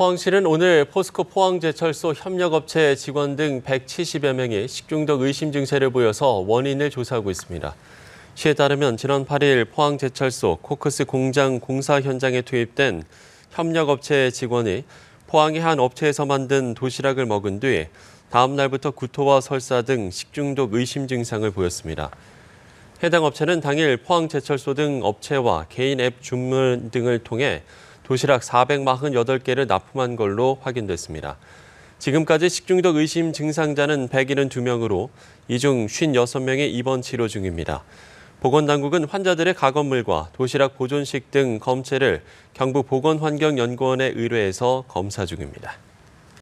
포항시는 오늘 포스코 포항제철소 협력업체 직원 등 170여 명이 식중독 의심 증세를 보여서 원인을 조사하고 있습니다. 시에 따르면 지난 8일 포항제철소 코크스 공장 공사 현장에 투입된 협력업체 직원이 포항의 한 업체에서 만든 도시락을 먹은 뒤 다음 날부터 구토와 설사 등 식중독 의심 증상을 보였습니다. 해당 업체는 당일 포항제철소 등 업체와 개인 앱 주문 등을 통해 도시락 448개를 납품한 걸로 확인됐습니다. 지금까지 식중독 의심 증상자는 172명으로 이 중 56명이 입원 치료 중입니다. 보건당국은 환자들의 가건물과 도시락 보존식 등 검체를 경북 보건환경연구원에 의뢰해서 검사 중입니다.